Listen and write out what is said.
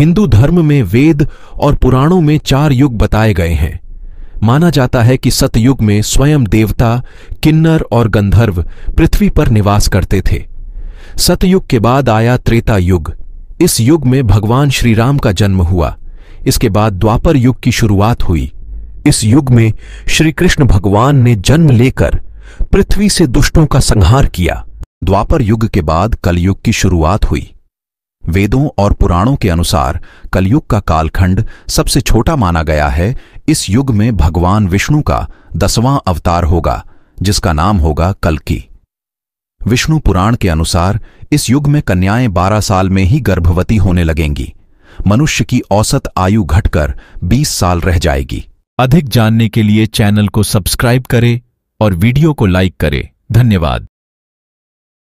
हिंदू धर्म में वेद और पुराणों में चार युग बताए गए हैं माना जाता है कि सतयुग में स्वयं देवता किन्नर और गंधर्व पृथ्वी पर निवास करते थे सतयुग के बाद आया त्रेता युग इस युग में भगवान श्रीराम का जन्म हुआ इसके बाद द्वापर युग की शुरुआत हुई इस युग में श्री कृष्ण भगवान ने जन्म लेकर पृथ्वी से दुष्टों का संहार किया द्वापर युग के बाद कलयुग की शुरुआत हुई वेदों और पुराणों के अनुसार कलयुग का कालखंड सबसे छोटा माना गया है इस युग में भगवान विष्णु का दसवां अवतार होगा जिसका नाम होगा कलकी विष्णु पुराण के अनुसार इस युग में कन्याएं बारह साल में ही गर्भवती होने लगेंगी मनुष्य की औसत आयु घटकर बीस साल रह जाएगी अधिक जानने के लिए चैनल को सब्सक्राइब करें और वीडियो को लाइक करें धन्यवाद